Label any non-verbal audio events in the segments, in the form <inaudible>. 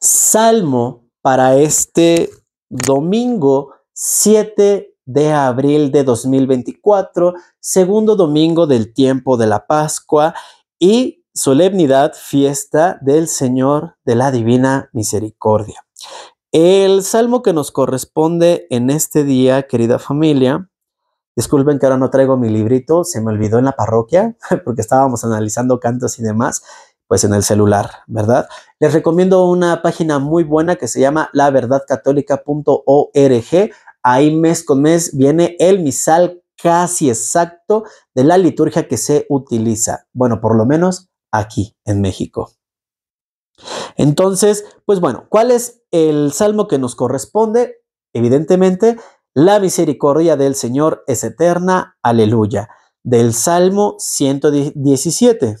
salmo para este domingo 7 de abril de 2024, segundo domingo del tiempo de la Pascua y solemnidad fiesta del Señor de la Divina Misericordia. El salmo que nos corresponde en este día, querida familia, disculpen que ahora no traigo mi librito, se me olvidó en la parroquia <laughs> porque estábamos analizando cantos y demás pues en el celular, ¿verdad? Les recomiendo una página muy buena que se llama laverdadcatólica.org. Ahí mes con mes viene el misal casi exacto de la liturgia que se utiliza. Bueno, por lo menos aquí en México. Entonces, pues bueno, ¿cuál es el salmo que nos corresponde? Evidentemente, la misericordia del Señor es eterna. Aleluya. Del Salmo 117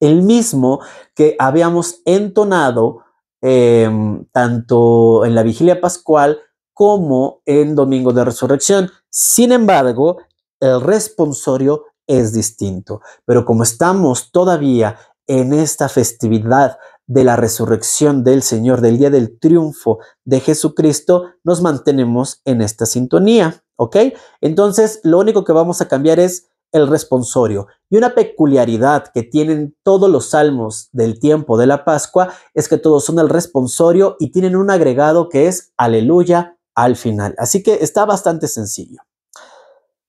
el mismo que habíamos entonado em, tanto en la vigilia pascual como en Domingo de Resurrección. Sin embargo, el responsorio es distinto. Pero como estamos todavía en esta festividad de la resurrección del Señor, del día del triunfo de Jesucristo, nos mantenemos en esta sintonía, ¿ok? Entonces, lo único que vamos a cambiar es el responsorio. Y una peculiaridad que tienen todos los salmos del tiempo de la Pascua es que todos son el responsorio y tienen un agregado que es aleluya al final. Así que está bastante sencillo.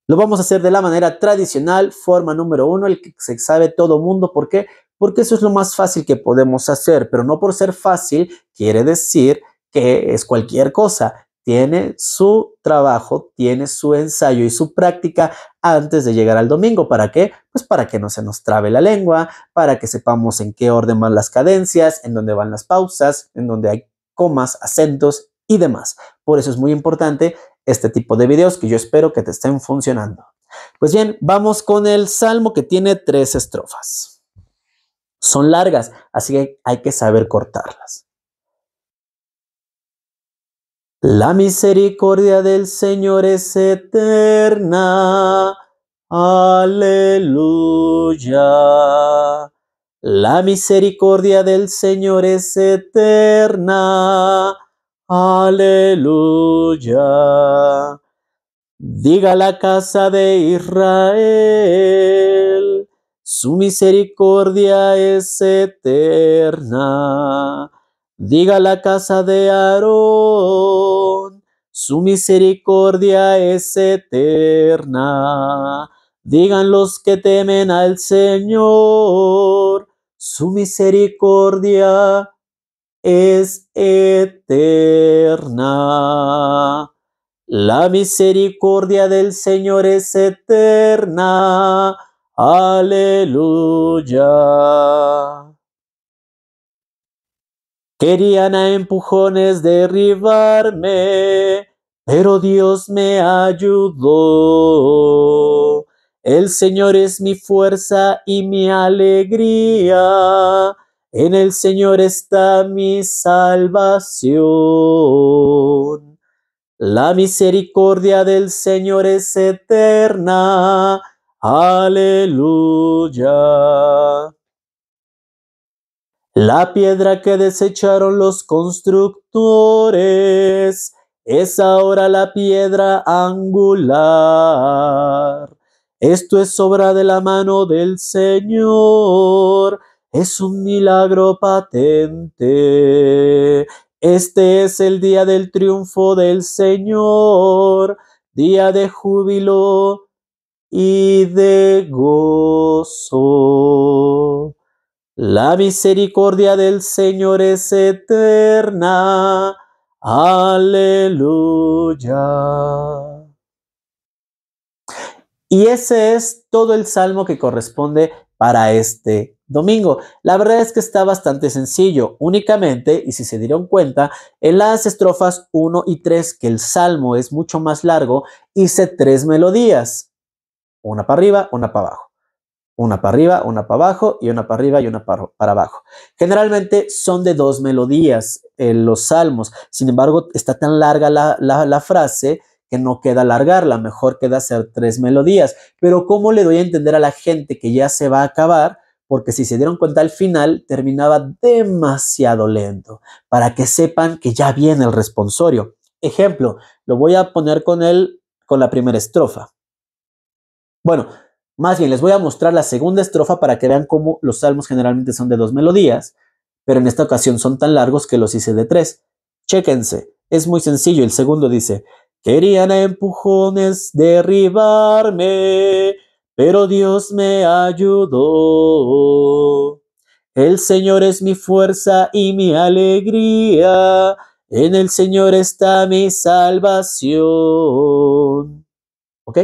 Lo vamos a hacer de la manera tradicional, forma número uno, el que se sabe todo mundo. ¿Por qué? Porque eso es lo más fácil que podemos hacer, pero no por ser fácil quiere decir que es cualquier cosa tiene su trabajo, tiene su ensayo y su práctica antes de llegar al domingo. ¿Para qué? Pues para que no se nos trabe la lengua, para que sepamos en qué orden van las cadencias, en dónde van las pausas, en dónde hay comas, acentos y demás. Por eso es muy importante este tipo de videos que yo espero que te estén funcionando. Pues bien, vamos con el salmo que tiene tres estrofas. Son largas, así que hay que saber cortarlas. La misericordia del Señor es eterna. Aleluya. La misericordia del Señor es eterna. Aleluya. Diga la casa de Israel, su misericordia es eterna. Diga la casa de Aarón, su misericordia es eterna. Digan los que temen al Señor, su misericordia es eterna. La misericordia del Señor es eterna. Aleluya. Querían a empujones derribarme, pero Dios me ayudó. El Señor es mi fuerza y mi alegría. En el Señor está mi salvación. La misericordia del Señor es eterna. Aleluya. La piedra que desecharon los constructores es ahora la piedra angular. Esto es obra de la mano del Señor, es un milagro patente. Este es el día del triunfo del Señor, día de júbilo y de gozo. La misericordia del Señor es eterna. Aleluya. Y ese es todo el salmo que corresponde para este domingo. La verdad es que está bastante sencillo. Únicamente, y si se dieron cuenta, en las estrofas 1 y 3, que el salmo es mucho más largo, hice tres melodías. Una para arriba, una para abajo. Una para arriba, una para abajo y una para arriba y una para, para abajo. Generalmente son de dos melodías eh, los salmos. Sin embargo, está tan larga la, frase que no queda largarla. mejor queda hacer tres melodías. Pero ¿cómo le doy a entender a la gente que ya se va a acabar? Porque si se dieron cuenta al final, terminaba demasiado lento, para que sepan que ya viene el responsorio. Ejemplo, lo voy a poner con él, con la primera estrofa. Bueno, más bien, les voy a mostrar la segunda estrofa para que vean cómo los salmos generalmente son de dos melodías, pero en esta ocasión son tan largos que los hice de tres. Chéquense, es muy sencillo. El segundo dice, querían a empujones derribarme, pero Dios me ayudó. El Señor es mi fuerza y mi alegría, en el Señor está mi salvación. ¿Ok?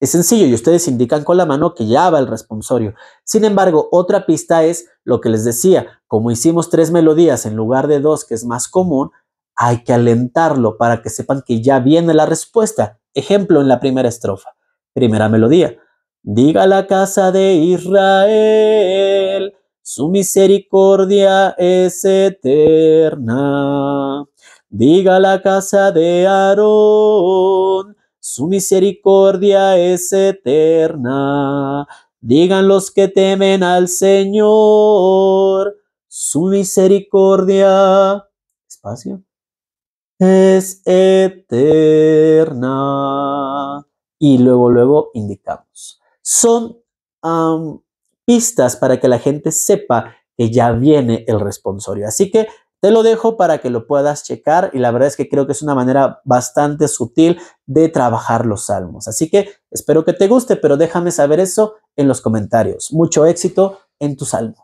Es sencillo y ustedes indican con la mano que ya va el responsorio. Sin embargo, otra pista es lo que les decía, como hicimos tres melodías en lugar de dos, que es más común, hay que alentarlo para que sepan que ya viene la respuesta. Ejemplo en la primera estrofa, primera melodía. Diga la casa de Israel, su misericordia es eterna. Diga la casa de Aarón su misericordia es eterna. Digan los que temen al Señor, su misericordia, espacio, es eterna. Y luego, luego indicamos. Son pistas para que la gente sepa que ya viene el responsorio. Así que te lo dejo para que lo puedas checar y la verdad es que creo que es una manera bastante sutil de trabajar los salmos. Así que espero que te guste, pero déjame saber eso en los comentarios. Mucho éxito en tu salmo.